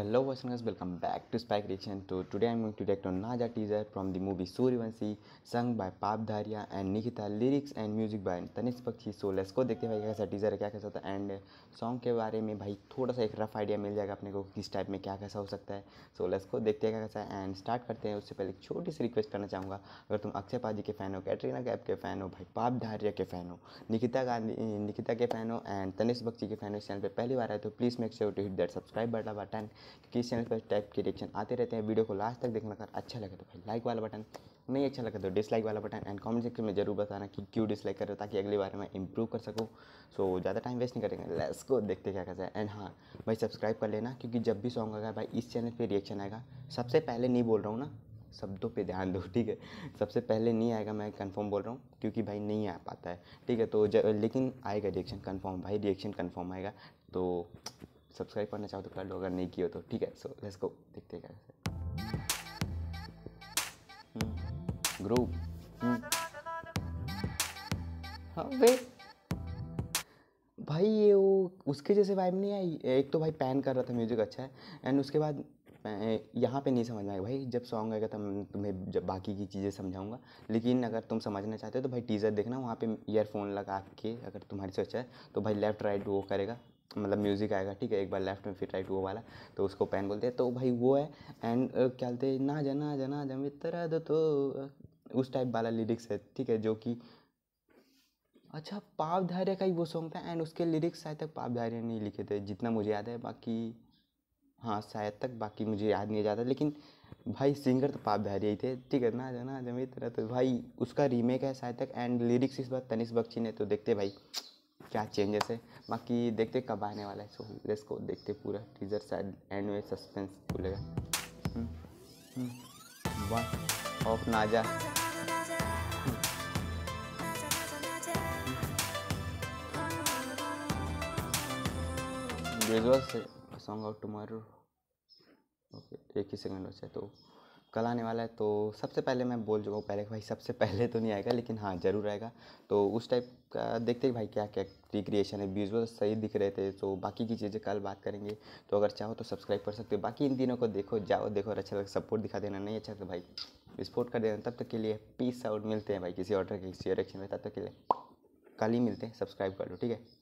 Hello welcome back to Spike Spike तो today I am going to react on Naja teaser from the movie Sooryavanshi song by Pav Dharia and Nikhita lyrics and music by Tanish पक्षी so let's को देखते हैं भाई कैसा teaser है क्या कैसा होता है एंड सॉन्ग के बारे में भाई थोड़ा सा एक रफ आइडिया मिल जाएगा अपने को किस टाइप में क्या कैसा हो सकता है सो लेट्स को देखते हैं क्या कैसा है एंड स्टार्ट करते हैं उससे पहले एक छोटी सी रिक्वेस्ट करना चाहूँगा अगर तुम अक्षय पाजी के फ़ैन हो कैटरीना कैप के फ़ैन हो भाई पाप धारिया के फ़ैन हो निकिता गांधी निकिता के फ़ैन हो एंड तनिष पक्षी के फ़ैन हो इस चैनल पर पहली बार आए तो please make sure to hit that subscribe button किस इस चैनल पर टाइप के रिएक्शन आते रहते हैं वीडियो को लास्ट तक देखना अगर अच्छा लगे तो भाई लाइक वाला बटन नहीं अच्छा लगे तो डिसलाइक वाला बटन एंड कमेंट सेक्शन में जरूर बताना कि क्यों डिसलाइक कर रहे हो ताकि अगली बार मैं इंप्रूव कर सकूँ सो so, ज़्यादा टाइम वेस्ट नहीं करेंगे लेट्स को देखते क्या कैसा है एंड हाँ भाई सब्सक्राइब कर लेना क्योंकि जब भी सॉन्ग आएगा भाई इस चैनल पर रिएक्शन आएगा सबसे पहले नहीं बोल रहा हूँ ना शब्दों पे ध्यान दो ठीक है सबसे पहले नहीं आएगा मैं कंफर्म बोल रहा हूँ क्योंकि भाई नहीं आ पाता है ठीक है तो लेकिन आएगा रिएक्शन कंफर्म भाई रिएक्शन कंफर्म आएगा तो सब्सक्राइब करना चाहो तो कर लो अगर नहीं किया तो ठीक है सो लेट्स गो देखते हैं कैसे ग्रुप हम्म, हम्म। हाँ वे भाई ये वो उसके जैसे वाइब नहीं आई एक तो भाई पैन कर रहा था म्यूज़िक अच्छा है एंड उसके बाद यहाँ पे नहीं समझ में आएगा भाई जब सॉन्ग आएगा तब तुम्हें जब बाकी की चीज़ें समझाऊंगा लेकिन अगर तुम समझना चाहते हो तो भाई टीज़र देखना वहाँ पे ईयरफोन लगा के अगर तुम्हारी सोचा अच्छा है तो भाई लेफ़्ट राइट वो करेगा मतलब म्यूज़िक आएगा ठीक है एक बार लेफ्ट में फिर राइट वो वाला तो उसको पैन बोलते हैं तो भाई वो है एंड क्या बोलते हैं ना जना जना इतरा दो तो उस टाइप वाला लिरिक्स है ठीक है जो कि अच्छा पाप धार्य का ही वो सॉन्ग था एंड उसके लिरिक्स शायद तक पाप धार्य नहीं लिखे थे जितना मुझे याद है बाकी हाँ शायद तक बाकी मुझे याद नहीं जाता लेकिन भाई सिंगर तो पाप धैर्य ही थे ठीक है ना जना जमी तरह तो भाई उसका रीमेक है शायद तक एंड लिरिक्स इस बार तनिष बख्शी ने तो देखते भाई क्या चेंजेस है बाकी देखते कब आने वाला है सो लेट्स को देखते पूरा टीजर शायद एंड में सस्पेंस खुलेगा वन ऑफ नाजा विजुअल से सॉन्ग आउट टुमारो ओके एक ही सेकंड बचा तो कल आने वाला है तो सबसे पहले मैं बोल जाऊँ पहले भाई सबसे पहले तो नहीं आएगा लेकिन हाँ ज़रूर आएगा तो उस टाइप का देखते हैं भाई क्या क्या रिक्रिएशन है विजुअल सही दिख रहे थे तो बाकी की चीज़ें कल बात करेंगे तो अगर चाहो तो सब्सक्राइब कर सकते हो बाकी इन दिनों को देखो जाओ देखो और अच्छा लगे सपोर्ट दिखा देना नहीं अच्छा तो भाई विस्फोट कर देना तब तक के लिए पीस आउट मिलते हैं भाई किसी ऑर्डर के किसी रिएक्शन में तब तक के लिए कल ही मिलते हैं सब्सक्राइब कर लो ठीक है